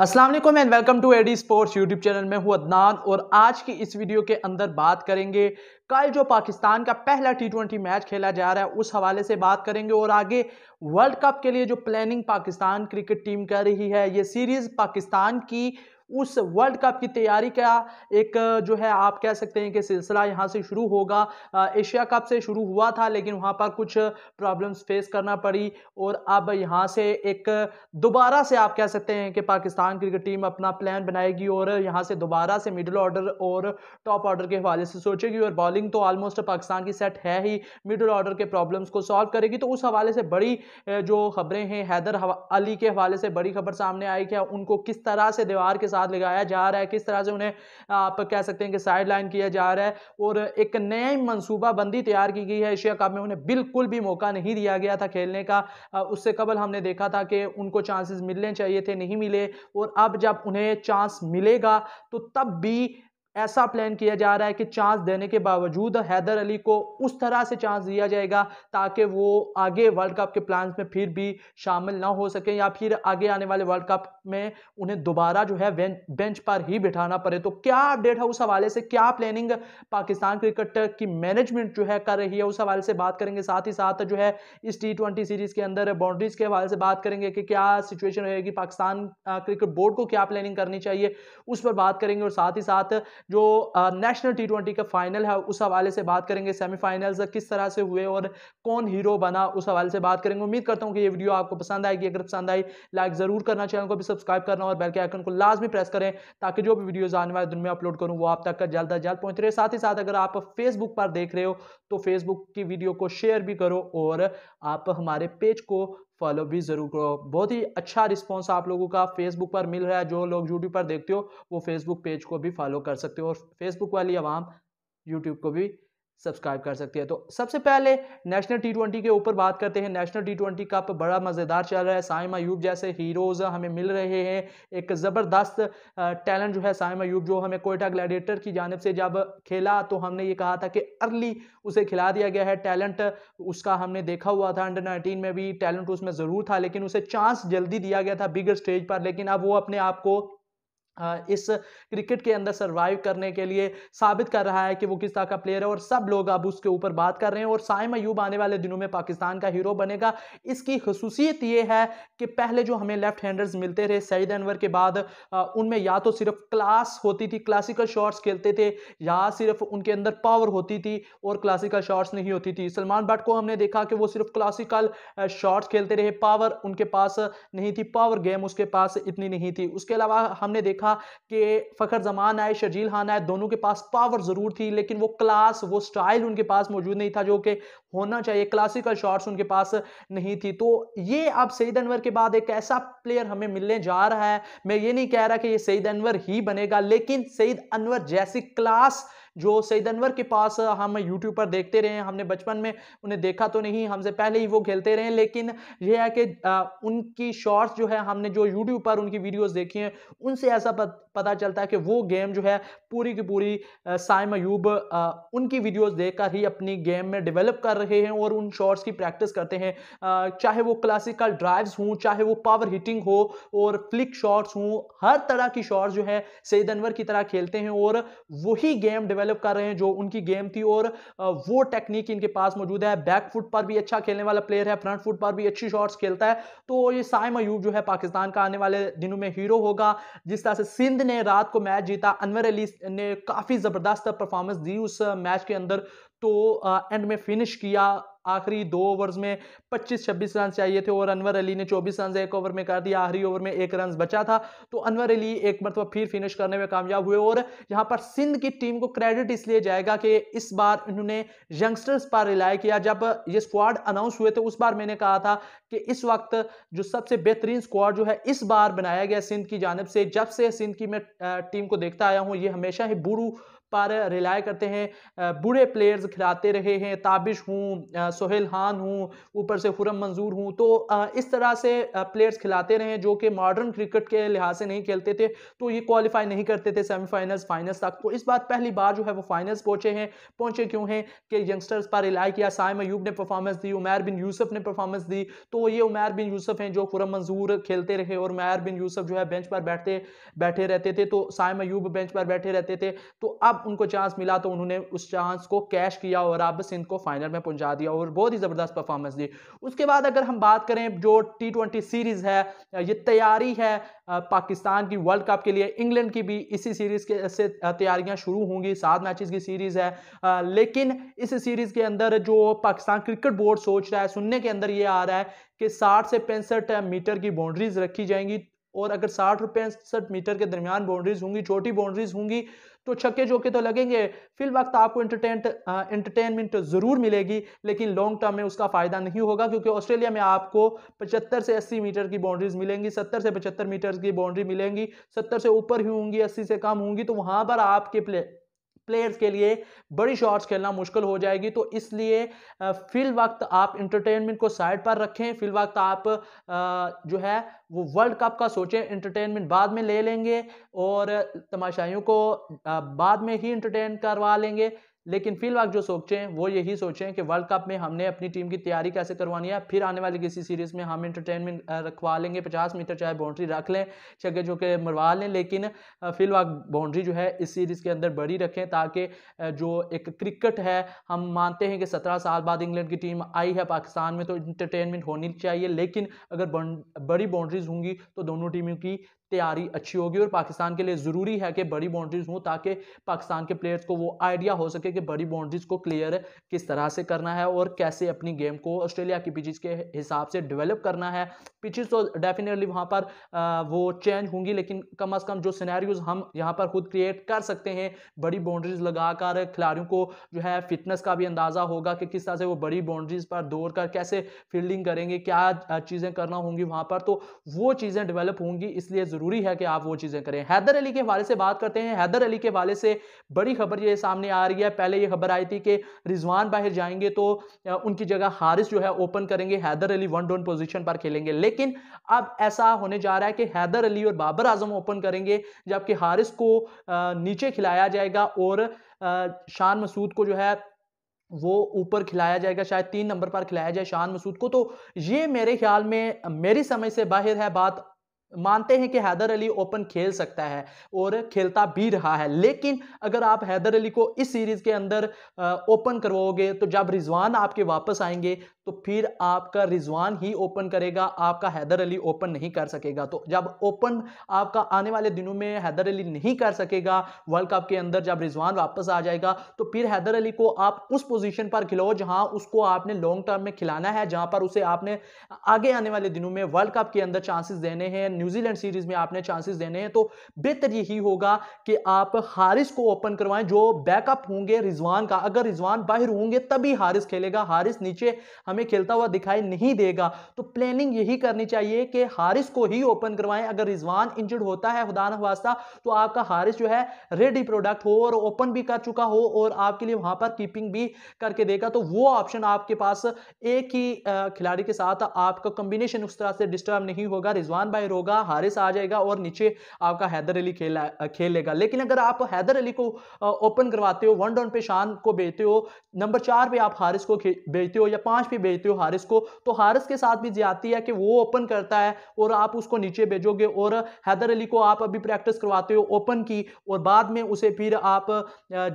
Aslam and welcome to AD sports YouTube channel में हूँ अदनान और आज की इस वीडियो के अंदर बात करेंगे कल जो पाकिस्तान का पहला टी ट्वेंटी मैच खेला जा रहा है उस हवाले से बात करेंगे और आगे वर्ल्ड कप के लिए जो प्लानिंग पाकिस्तान क्रिकेट टीम कर रही है ये सीरीज़ पाकिस्तान की उस वर्ल्ड कप की तैयारी का एक जो है आप कह सकते हैं कि सिलसिला यहाँ से शुरू होगा एशिया कप से शुरू हुआ था लेकिन वहाँ पर कुछ प्रॉब्लम्स फेस करना पड़ी और अब यहाँ से एक दोबारा से आप कह सकते हैं कि पाकिस्तान क्रिकेट टीम अपना प्लान बनाएगी और यहाँ से दोबारा से मिडिल ऑर्डर और टॉप ऑर्डर के हवाले से सोचेगी और बॉलिंग तो ऑलमोस्ट पाकिस्तान की सेट है ही मिडिल ऑर्डर के प्रॉब्लम्स को सॉल्व करेगी तो उस हवाले से बड़ी जो खबरें हैं हैदर अली के हवाले से बड़ी खबर सामने आई कि उनको किस तरह से दीवार के साथ साथ लगाया जा रहा है किस तरह से उन्हें आप कह सकते हैं कि साइड लाइन किया जा रहा है और एक नई मनसूबाबंदी तैयार की गई है एशिया कप में उन्हें बिल्कुल भी मौका नहीं दिया गया था खेलने का उससे कबल हमने देखा था कि उनको चांसेस मिलने चाहिए थे नहीं मिले और अब जब उन्हें चांस मिलेगा तो तब भी ऐसा प्लान किया जा रहा है कि चांस देने के बावजूद हैदर अली को उस तरह से चांस दिया जाएगा ताकि वो आगे वर्ल्ड कप के प्लान्स में फिर भी शामिल ना हो सकें या फिर आगे आने वाले वर्ल्ड कप में उन्हें दोबारा जो है बेंच पर ही बिठाना पड़े तो क्या अपडेट है उस हवाले से क्या प्लानिंग पाकिस्तान क्रिकेट की मैनेजमेंट जो है कर रही है उस हवाले से बात करेंगे साथ ही साथ जो है इस टी सीरीज़ के अंदर बाउंड्रीज़ के हवाले से बात करेंगे कि क्या सिचुएशन रहेगी पाकिस्तान क्रिकेट बोर्ड को क्या प्लानिंग करनी चाहिए उस पर बात करेंगे और साथ ही साथ जो नेशनल टी ट्वेंटी का फाइनल है उस हवाले से बात करेंगे सेमीफाइनल्स किस तरह से हुए और कौन हीरो बना उस हवाले से बात करेंगे उम्मीद करता हूँ कि ये वीडियो आपको पसंद आएगी अगर पसंद आई लाइक ज़रूर करना चैनल को भी सब्सक्राइब करना और बेल के आइकन को लाजमी प्रेस करें ताकि जो भी वीडियोज़ आने वाले दिन में अपलोड करूँ वो आप तक जल्द अज जल्द पहुँच रहे साथ ही साथ अगर आप फेसबुक पर देख रहे हो तो फेसबुक की वीडियो को शेयर भी करो और आप हमारे पेज को फॉलो भी ज़रूर करो बहुत ही अच्छा रिस्पॉन्स आप लोगों का फेसबुक पर मिल रहा है जो लोग यूट्यूब पर देखते हो वो फेसबुक पेज को भी फॉलो कर सकते हो और फेसबुक वाली आवाम यूट्यूब को भी सब्सक्राइब कर सकती है तो सबसे पहले नेशनल टी के ऊपर बात करते हैं नेशनल टी ट्वेंटी कप बड़ा मज़ेदार चल रहा है साइम अयूब जैसे हीरोज़ हमें मिल रहे हैं एक ज़बरदस्त टैलेंट जो है साइम अयूब जो हमें कोयटा ग्लैडिएटर की जानब से जब खेला तो हमने ये कहा था कि अर्ली उसे खिला दिया गया है टैलेंट उसका हमने देखा हुआ था अंडर नाइनटीन में भी टैलेंट उसमें ज़रूर था लेकिन उसे चांस जल्दी दिया गया था बिगर स्टेज पर लेकिन अब वो अपने आप को इस क्रिकेट के अंदर सर्वाइव करने के लिए साबित कर रहा है कि वो किस तरह का प्लेयर है और सब लोग अब उसके ऊपर बात कर रहे हैं और साइम अयूब आने वाले दिनों में पाकिस्तान का हीरो बनेगा इसकी खसूसियत ये है कि पहले जो हमें लेफ्ट हैंडर्स मिलते रहे सईद अनवर के बाद उनमें या तो सिर्फ क्लास होती थी क्लासिकल शॉर्ट्स खेलते थे या सिर्फ उनके अंदर पावर होती थी और क्लासिकल शॉर्ट्स नहीं होती थी सलमान भट्ट को हमने देखा कि वो सिर्फ क्लासिकल शॉट्स खेलते रहे पावर उनके पास नहीं थी पावर गेम उसके पास इतनी नहीं थी उसके अलावा हमने देखा था कि फ़खर जमान आए शर्जील खान आए दोनों के पास पावर ज़रूर थी लेकिन वो क्लास वो स्टाइल उनके पास मौजूद नहीं था जो कि होना चाहिए क्लासिकल शॉट्स उनके पास नहीं थी तो ये अब सईद अनवर के बाद एक ऐसा प्लेयर हमें मिलने जा रहा है मैं ये नहीं कह रहा कि ये सईद अनवर ही बनेगा लेकिन सईद अनवर जैसी क्लास जो सईद अनवर के पास हम यूट्यूब पर देखते रहे हमने बचपन में उन्हें देखा तो नहीं हमसे पहले ही वो खेलते रहे लेकिन यह है कि उनकी शॉर्ट्स जो है हमने जो यूट्यूब पर उनकी वीडियोस देखी हैं उनसे ऐसा पता चलता है कि वो गेम जो है पूरी की पूरी साय मयूब उनकी वीडियोस देख ही अपनी गेम में डेवलप कर रहे हैं और उन शॉट्स की प्रैक्टिस करते हैं चाहे वो क्लासिकल ड्राइव्स हों चाहे वो पावर हिटिंग हो और फ्लिक शॉट्स हों हर तरह की शॉट्स जो है सईद अनवर की तरह खेलते हैं और वही गेम डेवलप कर रहे हैं जो उनकी गेम थी और वो टेक्निक इनके पास मौजूद है बैक फुट पर भी अच्छा खेलने वाला प्लेयर है फ्रंट फुट पर भी अच्छी शॉट्स खेलता है तो ये साय मयूब जो है पाकिस्तान का आने वाले दिनों में हीरो होगा जिस तरह से सिंध ने रात को मैच जीता अनवर अली ने काफ़ी ज़बरदस्त परफॉर्मेंस दी उस मैच के अंदर तो एंड में फिनिश किया आखिरी दो ओवर्स में 25-26 रन चाहिए थे और अनवर अली ने 24 रन एक ओवर में कर दिया आखिरी ओवर में एक रन बचा था तो अनवर अली एक मरतबा तो फिर फिनिश करने में कामयाब हुए और यहाँ पर सिंध की टीम को क्रेडिट इसलिए जाएगा कि इस बार इन्होंने यंगस्टर्स पर रिलाय किया जब ये स्क्वाड अनाउंस हुए थे तो उस बार मैंने कहा था कि इस वक्त जो सबसे बेहतरीन स्क्वाड जो है इस बार बनाया गया सिंध की जानब से जब से सिंध की मैं टीम को देखता आया हूँ ये हमेशा ही बुरू पर रिलाय करते हैं बुरे प्लेयर्स खिलाते रहे हैं ताबिश हूँ सोहेल खान हूँ ऊपर से खुरम मंजूर हूँ तो इस तरह से प्लेयर्स खिलाते रहे जो कि मॉडर्न क्रिकेट के लिहाज से नहीं खेलते थे तो ये क्वालिफाई नहीं करते थे सेमीफाइनल्स फाइनल्स तक तो इस बार पहली बार जो है वो फाइनल्स पहुँचे हैं पहुँचे क्यों हैं कि यंगस्टर्स पर रिलाय किया साय अयूब ने परफॉर्मेंस दी उमैर बिन यूसफ ने परफॉर्मेंस दी तो ये उमैर बिन यूसफ़ हैं जो खुरम मंजूर खेलते रहे और उमैर बिन यूसफ जो है बेंच पर बैठते बैठे रहते थे तो साय अयूब बेंच पर बैठे रहते थे तो अब उनको चांस मिला तो उन्होंने उस चांस को कैश किया और अब सिंध को फाइनल में पहुंचा दिया और बहुत ही ज़बरदस्त परफॉर्मेंस दी उसके बाद अगर हम बात करें जो टी ट्वेंटी सीरीज़ है ये तैयारी है पाकिस्तान की वर्ल्ड कप के लिए इंग्लैंड की भी इसी सीरीज़ के से तैयारियां शुरू होंगी सात मैचेस की सीरीज़ है लेकिन इस सीरीज़ के अंदर जो पाकिस्तान क्रिकेट बोर्ड सोच रहा है सुनने के अंदर ये आ रहा है कि 60 से पैंसठ मीटर की बाउंड्रीज रखी जाएंगी और अगर साठ रुपये सठ मीटर के दरमियान बाउंड्रीज होंगी छोटी बाउंड्रीज होंगी तो छक्के चौके तो लगेंगे फिल वक्त आपको इंटरटेनमेंट ज़रूर मिलेगी लेकिन लॉन्ग टर्म में उसका फ़ायदा नहीं होगा क्योंकि ऑस्ट्रेलिया में आपको 75 से 80 मीटर की बाउंड्रीज मिलेंगी 70 से 75 मीटर की बाउंड्री मिलेंगी 70 से ऊपर ही होंगी 80 से कम होंगी तो वहाँ पर आपके प्लेयर्स के लिए बड़ी शॉट्स खेलना मुश्किल हो जाएगी तो इसलिए फिल वक्त आप इंटरटेनमेंट को साइड पर रखें फिल वक्त आप जो है वो वर्ल्ड कप का सोचें इंटरटेनमेंट बाद में ले लेंगे और तमाशाइयों को बाद में ही इंटरटेन करवा लेंगे लेकिन फिलहाल जो सोचें वो यही सोचें कि वर्ल्ड कप में हमने अपनी टीम की तैयारी कैसे करवानी है फिर आने वाली किसी सीरीज़ में हम इंटरटेनमेंट रखवा लेंगे पचास मीटर चाहे बाउंड्री रख लें चाहे जो कि मरवा लें लेकिन फिलहाल बाउंड्री जो है इस सीरीज़ के अंदर बड़ी रखें ताकि जो एक क्रिकेट है हम मानते हैं कि सत्रह साल बाद इंग्लैंड की टीम आई है पाकिस्तान में तो इंटरटेनमेंट होनी चाहिए लेकिन अगर बड़ी बाउंड्रीज होंगी तो दोनों टीमों की तैयारी अच्छी होगी और पाकिस्तान के लिए ज़रूरी है कि बड़ी बाउंड्रीज हों ताकि पाकिस्तान के प्लेयर्स को वो आइडिया हो सके कि बड़ी बाउंड्रीज को क्लियर किस तरह से करना है और कैसे अपनी गेम को ऑस्ट्रेलिया की पिचिस के हिसाब से डेवलप करना है पिचिस तो डेफिनेटली वहाँ पर वो चेंज होंगी लेकिन कम अज़ कम जो सीनारी हम यहाँ पर खुद क्रिएट कर सकते हैं बड़ी बाउंड्रीज लगाकर खिलाड़ियों को जो है फिटनेस का भी अंदाज़ा होगा कि किस तरह से वो बड़ी बाउंड्रीज पर दौड़ कर कैसे फील्डिंग करेंगे क्या चीज़ें करना होंगी वहाँ पर तो वो चीज़ें डेवलप होंगी इसलिए जरूरी है कि आप वो चीज़ें करें हैदर अली के हवाले से बात करते हैं हैदर अली के हवाले से बड़ी खबर ये सामने आ रही है पहले ये खबर आई थी कि रिजवान बाहर जाएंगे तो उनकी जगह हारिस जो है ओपन करेंगे Haider Ali one down position पर खेलेंगे लेकिन अब ऐसा होने जा रहा है कि हैदर अली और बाबर आजम ओपन करेंगे जबकि हारिस को नीचे खिलाया जाएगा और शान मसूद को जो है वो ऊपर खिलाया जाएगा शायद तीन नंबर पर खिलाया जाए शान मसूद को तो ये मेरे ख्याल में मेरी समझ से बाहर है बात मानते हैं कि हैदर अली ओपन खेल सकता है और खेलता भी रहा है लेकिन अगर आप हैदर अली को इस सीरीज़ के अंदर ओपन करवाओगे तो जब रिजवान आपके वापस आएंगे तो फिर आपका रिजवान ही ओपन करेगा आपका हैदर अली ओपन नहीं कर सकेगा तो जब ओपन आपका आने वाले दिनों में हैदर अली नहीं कर सकेगा वर्ल्ड कप के अंदर जब रिजवान वापस आ जाएगा तो फिर हैदर अली को आप उस पोजिशन पर खिलाओ जहां उसको आपने लॉन्ग टर्म में खिलाना है जहां पर उसे आपने आगे आने वाले दिनों में वर्ल्ड कप के अंदर चांसेस देने हैं न्यूजीलैंड सीरीज में आपने चांसेस देने हैं तो बेहतर यही होगा कि आप हारिस को ओपन करवाएं जो बैकअप होंगे रिजवान का अगर रिजवान बाहर होंगे तभी हारिस खेलेगा हारिस नीचे हमें खेलता हुआ दिखाई नहीं देगा तो प्लानिंग यही करनी चाहिए कि हारिस को ही ओपन करवाएं अगर रिजवान इंजर्ड होता है खुदा नास्ता तो आपका हारिस जो है रेडी प्रोडक्ट हो और ओपन भी कर चुका हो और आपके लिए वहां पर कीपिंग भी करके देगा तो वो ऑप्शन आपके पास एक ही खिलाड़ी के साथ आपका कॉम्बिनेशन उस तरह से डिस्टर्ब नहीं होगा रिजवान बाहर होगा होगा हारिस आ जाएगा और नीचे आपका हैदर अली खेल खेलेगा लेकिन अगर आप हैदर अली को ओपन करवाते हो वन डाउन पे शान को भेजते हो नंबर चार पे आप हारिस को भेजते हो या पांच पे भेजते हो हारिस को तो हारिस के साथ भी जाती है कि वो ओपन करता है और आप उसको नीचे भेजोगे और हैदर अली को आप अभी प्रैक्टिस करवाते हो ओपन की और बाद में उसे फिर आप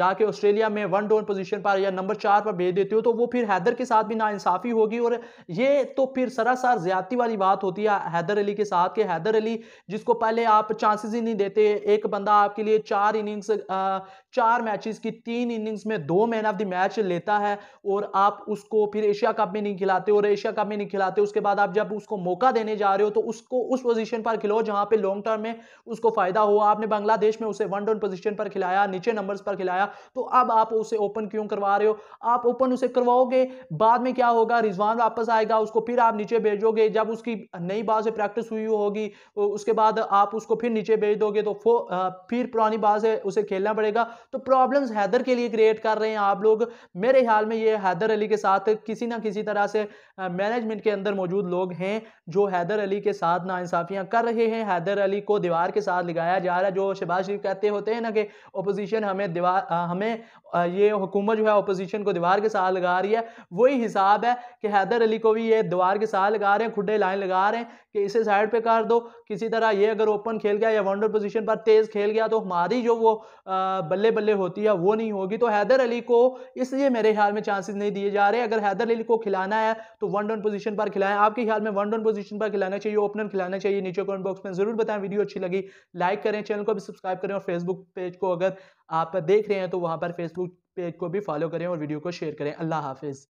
जाके ऑस्ट्रेलिया में वन डाउन पोजिशन पर या नंबर चार पर भेज देते हो तो वो फिर हैदर के साथ भी नाइंसाफी होगी और ये तो फिर सरासर ज्यादा वाली बात होती है हैदर अली के साथ के हैदर हैदर अली जिसको पहले आप चांसेस ही नहीं देते एक बंदा आपके लिए चार इनिंग्स चार मैचेस की तीन इनिंग्स में दो मैन ऑफ द मैच लेता है और आप उसको फिर एशिया कप में नहीं खिलाते और एशिया कप में नहीं खिलाते उसके बाद आप जब उसको मौका देने जा रहे हो तो उसको उस पोजीशन पर खिलाओ जहां पे लॉन्ग टर्म में उसको फायदा हो आपने बांग्लादेश में उसे वन डाउन पोजीशन पर खिलाया नीचे नंबर पर खिलाया तो अब आप उसे ओपन क्यों करवा रहे हो आप ओपन उसे करवाओगे बाद में क्या होगा रिजवान वापस आएगा उसको फिर आप नीचे भेजोगे जब उसकी नई बाज से प्रैक्टिस हुई होगी उसके बाद आप उसको फिर नीचे भेज दोगे तो फिर पुरानी बाज से उसे खेलना पड़ेगा तो प्रॉब्लम्स हैदर के लिए क्रिएट कर रहे हैं आप लोग मेरे ख्याल में ये हैदर अली के साथ किसी ना किसी तरह से मैनेजमेंट के अंदर मौजूद लोग हैं जो हैदर अली के साथ नाानसाफ़ियाँ कर रहे हैं हैदर अली को दीवार के साथ लगाया जा रहा है जो शहबाज शरीफ कहते होते हैं ना कि अपोजिशन हमें दीवार हमें ये हुकूमत जो है अपोजिशन को दीवार के साथ लगा रही है वही हिसाब है कि हैदर अली को भी ये दीवार के साथ लगा रहे हैं खुडे लाइन लगा रहे हैं कि इसे साइड पे कर दो किसी तरह ये अगर ओपन खेल गया या वनडर पोजीशन पर तेज़ खेल गया तो हमारी जो वो बल्ले बल्ले बल्ले होती है वो नहीं होगी तो हैदर अली को इसलिए मेरे ख्याल में चांसेस नहीं दिए जा रहे अगर हैदर अली को खिलाना है तो वन डाउन पोजीशन पर खिलाएं आपके ख्याल में वन डाउन पोजीशन पर खिलाना चाहिए ओपनर खिलाना चाहिए नीचे कमेंट बॉक्स में जरूर बताएं वीडियो अच्छी लगी लाइक करें चैनल को भी सब्सक्राइब करें और फेसबुक पेज को अगर आप देख रहे हैं तो वहाँ पर फेसबुक पेज को भी फॉलो करें और वीडियो को शेयर करें अल्लाह हाफिज़